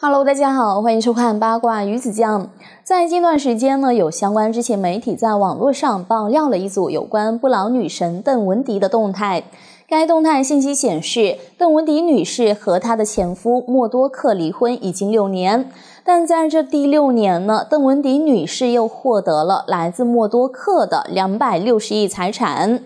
Hello，大家好，欢迎收看八卦鱼子酱。在近段时间呢，有相关知情媒体在网络上爆料了一组有关不老女神邓文迪的动态。该动态信息显示，邓文迪女士和她的前夫默多克离婚已经六年，但在这第六年呢，邓文迪女士又获得了来自默多克的两百六十亿财产。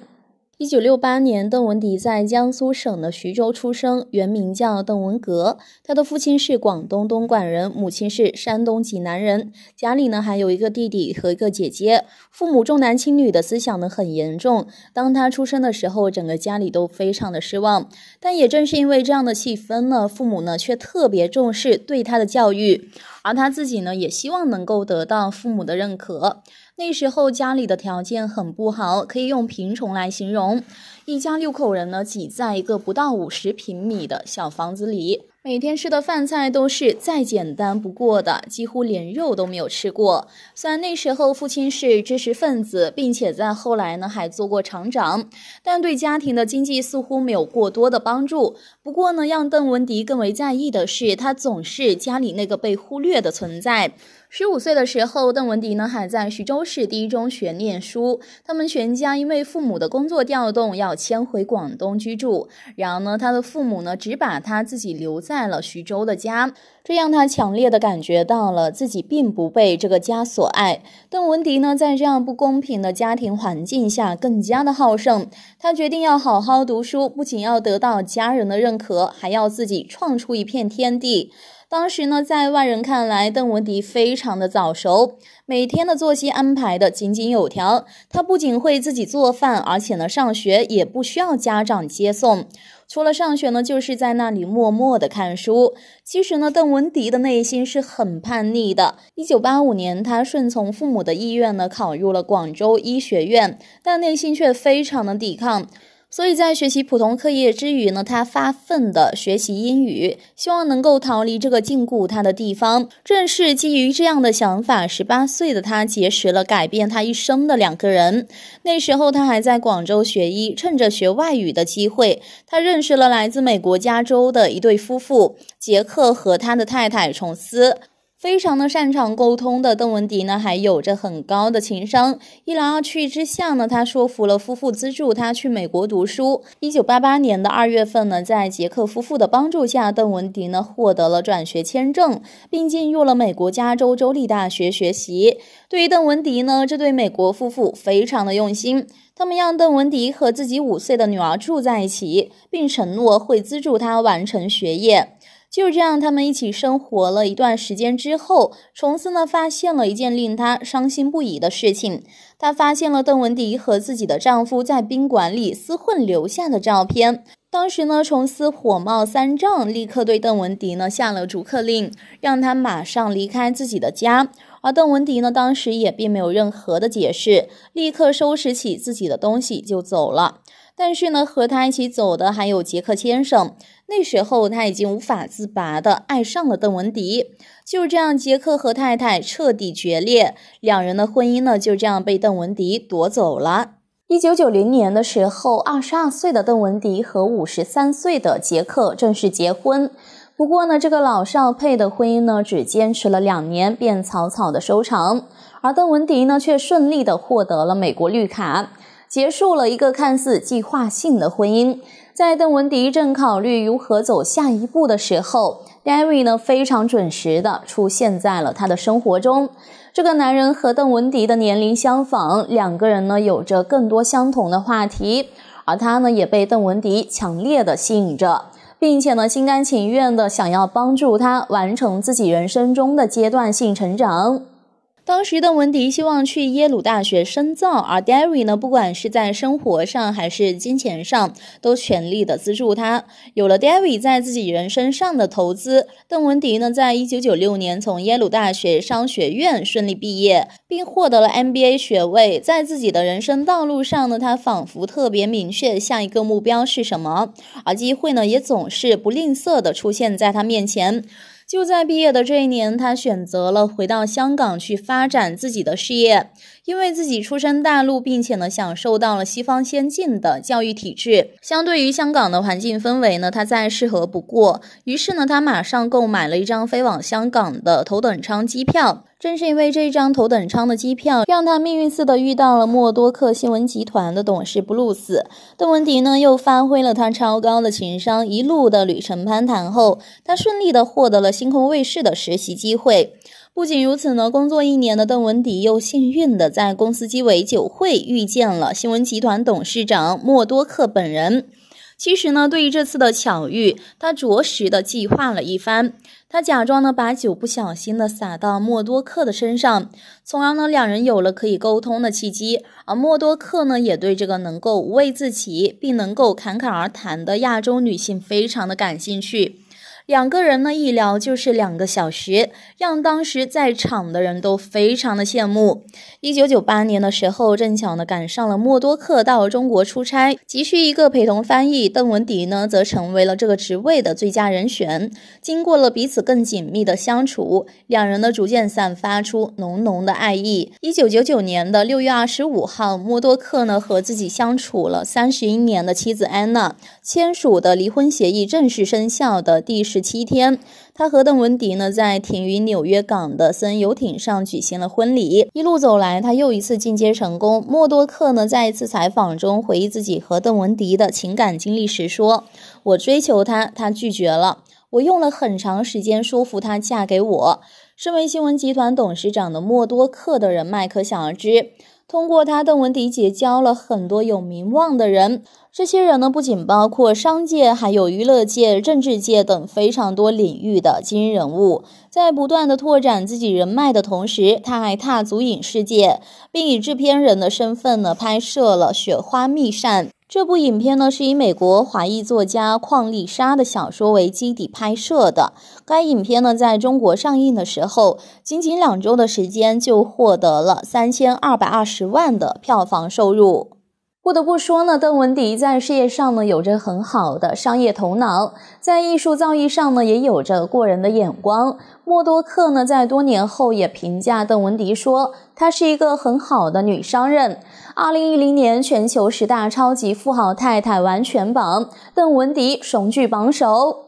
一九六八年，邓文迪在江苏省的徐州出生，原名叫邓文革。他的父亲是广东东莞人，母亲是山东济南人。家里呢还有一个弟弟和一个姐姐。父母重男轻女的思想呢很严重。当他出生的时候，整个家里都非常的失望。但也正是因为这样的气氛呢，父母呢却特别重视对他的教育，而他自己呢也希望能够得到父母的认可。那时候家里的条件很不好，可以用贫穷来形容。一家六口人呢挤在一个不到五十平米的小房子里，每天吃的饭菜都是再简单不过的，几乎连肉都没有吃过。虽然那时候父亲是知识分子，并且在后来呢还做过厂长，但对家庭的经济似乎没有过多的帮助。不过呢，让邓文迪更为在意的是，他总是家里那个被忽略的存在。十五岁的时候，邓文迪呢还在徐州市第一中学念书。他们全家因为父母的工作调动要迁回广东居住，然而呢，他的父母呢只把他自己留在了徐州的家，这让他强烈的感觉到了自己并不被这个家所爱。邓文迪呢在这样不公平的家庭环境下更加的好胜，他决定要好好读书，不仅要得到家人的认可，还要自己创出一片天地。当时呢，在外人看来，邓文迪非常的早熟，每天的作息安排的井井有条。他不仅会自己做饭，而且呢，上学也不需要家长接送。除了上学呢，就是在那里默默的看书。其实呢，邓文迪的内心是很叛逆的。一九八五年，他顺从父母的意愿呢，考入了广州医学院，但内心却非常的抵抗。所以在学习普通课业之余呢，他发奋的学习英语，希望能够逃离这个禁锢他的地方。正是基于这样的想法，十八岁的他结识了改变他一生的两个人。那时候他还在广州学医，趁着学外语的机会，他认识了来自美国加州的一对夫妇杰克和他的太太琼斯。非常的擅长沟通的邓文迪呢，还有着很高的情商。一来二去之下呢，他说服了夫妇资助他去美国读书。一九八八年的二月份呢，在杰克夫妇的帮助下，邓文迪呢获得了转学签证，并进入了美国加州州立大学学习。对于邓文迪呢，这对美国夫妇非常的用心，他们让邓文迪和自己五岁的女儿住在一起，并承诺会资助他完成学业。就这样，他们一起生活了一段时间之后，琼斯呢发现了一件令他伤心不已的事情。他发现了邓文迪和自己的丈夫在宾馆里厮混留下的照片。当时呢，琼斯火冒三丈，立刻对邓文迪呢下了逐客令，让他马上离开自己的家。而邓文迪呢，当时也并没有任何的解释，立刻收拾起自己的东西就走了。但是呢，和他一起走的还有杰克先生。那时候他已经无法自拔的爱上了邓文迪，就这样，杰克和太太彻底决裂，两人的婚姻呢就这样被邓文迪夺走了。一九九零年的时候，二十二岁的邓文迪和五十三岁的杰克正式结婚。不过呢，这个老少配的婚姻呢，只坚持了两年便草草的收场。而邓文迪呢，却顺利的获得了美国绿卡，结束了一个看似计划性的婚姻。在邓文迪正考虑如何走下一步的时候，Gary 呢非常准时的出现在了他的生活中。这个男人和邓文迪的年龄相仿，两个人呢有着更多相同的话题，而他呢也被邓文迪强烈的吸引着，并且呢心甘情愿的想要帮助他完成自己人生中的阶段性成长。当时的文迪希望去耶鲁大学深造，而 Darry 呢，不管是在生活上还是金钱上，都全力的资助他。有了 Darry 在自己人身上的投资，邓文迪呢，在一九九六年从耶鲁大学商学院顺利毕业，并获得了 MBA 学位。在自己的人生道路上呢，他仿佛特别明确下一个目标是什么，而机会呢，也总是不吝啬的出现在他面前。就在毕业的这一年，他选择了回到香港去发展自己的事业，因为自己出身大陆，并且呢享受到了西方先进的教育体制，相对于香港的环境氛围呢，他再适合不过。于是呢，他马上购买了一张飞往香港的头等舱机票。正是因为这张头等舱的机票，让他命运似的遇到了默多克新闻集团的董事布鲁斯。邓文迪呢，又发挥了他超高的情商，一路的旅程攀谈后，他顺利的获得了星空卫视的实习机会。不仅如此呢，工作一年的邓文迪又幸运的在公司鸡尾酒会遇见了新闻集团董事长默多克本人。其实呢，对于这次的巧遇，他着实的计划了一番。他假装呢把酒不小心的洒到默多克的身上，从而呢两人有了可以沟通的契机。而默多克呢也对这个能够无畏自己并能够侃侃而谈的亚洲女性非常的感兴趣。两个人呢一聊就是两个小时，让当时在场的人都非常的羡慕。一九九八年的时候，正巧呢赶上了默多克到中国出差，急需一个陪同翻译，邓文迪呢则成为了这个职位的最佳人选。经过了彼此更紧密的相处，两人呢逐渐散发出浓浓的爱意。一九九九年的六月二十五号，默多克呢和自己相处了三十一年的妻子安娜签署的离婚协议正式生效的第十。七天，他和邓文迪呢，在停于纽约港的私人游艇上举行了婚礼。一路走来，他又一次进阶成功。默多克呢，在一次采访中回忆自己和邓文迪的情感经历时说：“我追求她，她拒绝了。我用了很长时间说服她嫁给我。”身为新闻集团董事长的默多克的人脉，可想而知。通过他，邓文迪结交了很多有名望的人。这些人呢，不仅包括商界，还有娱乐界、政治界等非常多领域的精英人物。在不断的拓展自己人脉的同时，他还踏足影视界，并以制片人的身份呢拍摄了《雪花秘扇》。这部影片呢，是以美国华裔作家邝丽莎的小说为基底拍摄的。该影片呢，在中国上映的时候，仅仅两周的时间就获得了三千二百二十万的票房收入。不得不说呢，邓文迪在事业上呢有着很好的商业头脑，在艺术造诣上呢也有着过人的眼光。默多克呢在多年后也评价邓文迪说，她是一个很好的女商人。二零一零年全球十大超级富豪太太完全榜，邓文迪雄踞榜首。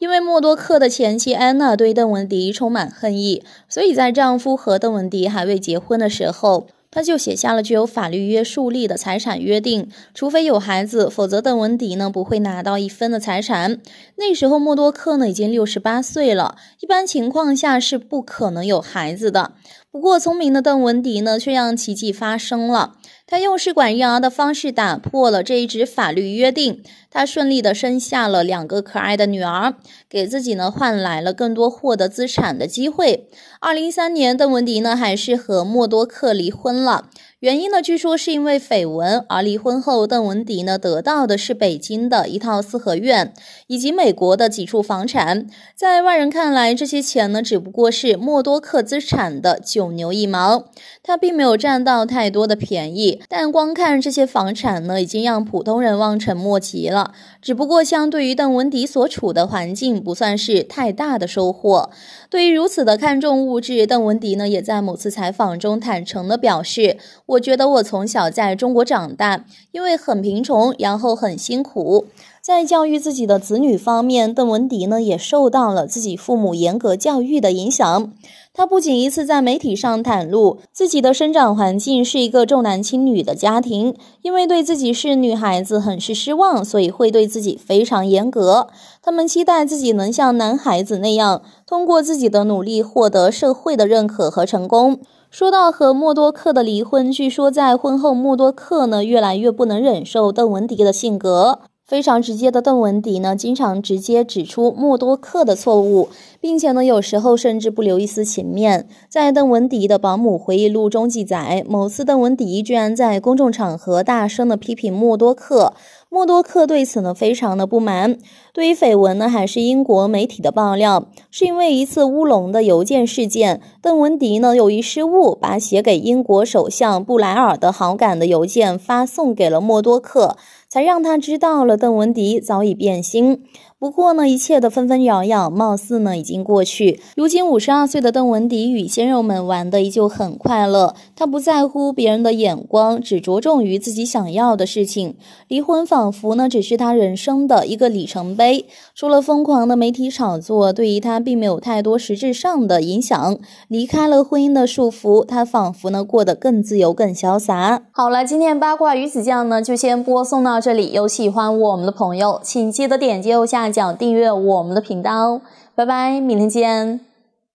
因为默多克的前妻安娜对邓文迪充满恨意，所以在丈夫和邓文迪还未结婚的时候。他就写下了具有法律约束力的财产约定，除非有孩子，否则邓文迪呢不会拿到一分的财产。那时候默多克呢已经六十八岁了，一般情况下是不可能有孩子的。不过，聪明的邓文迪呢，却让奇迹发生了。他用试管婴儿的方式打破了这一纸法律约定，他顺利的生下了两个可爱的女儿，给自己呢换来了更多获得资产的机会。二零一三年，邓文迪呢还是和默多克离婚了，原因呢据说是因为绯闻。而离婚后，邓文迪呢得到的是北京的一套四合院以及美国的几处房产。在外人看来，这些钱呢只不过是默多克资产的九。牛一毛，他并没有占到太多的便宜，但光看这些房产呢，已经让普通人望尘莫及了。只不过相对于邓文迪所处的环境，不算是太大的收获。对于如此的看重物质，邓文迪呢，也在某次采访中坦诚的表示：“我觉得我从小在中国长大，因为很贫穷，然后很辛苦。”在教育自己的子女方面，邓文迪呢也受到了自己父母严格教育的影响。他不仅一次在媒体上袒露自己的生长环境是一个重男轻女的家庭，因为对自己是女孩子很是失望，所以会对自己非常严格。他们期待自己能像男孩子那样，通过自己的努力获得社会的认可和成功。说到和默多克的离婚，据说在婚后默多克呢越来越不能忍受邓文迪的性格。非常直接的邓文迪呢，经常直接指出默多克的错误，并且呢，有时候甚至不留一丝情面。在邓文迪的保姆回忆录中记载，某次邓文迪居然在公众场合大声的批评默多克。默多克对此呢非常的不满，对于绯闻呢，还是英国媒体的爆料，是因为一次乌龙的邮件事件，邓文迪呢由于失误，把写给英国首相布莱尔的好感的邮件发送给了默多克，才让他知道了邓文迪早已变心。不过呢，一切的纷纷扰扰，貌似呢已经过去。如今五十二岁的邓文迪与鲜肉们玩的依旧很快乐，他不在乎别人的眼光，只着重于自己想要的事情。离婚仿佛呢只是他人生的一个里程碑，除了疯狂的媒体炒作，对于他并没有太多实质上的影响。离开了婚姻的束缚，他仿佛呢过得更自由、更潇洒。好了，今天八卦鱼子酱呢就先播送到这里，有喜欢我们的朋友，请记得点击右下。点订阅我们的频道哦，拜拜，明天见。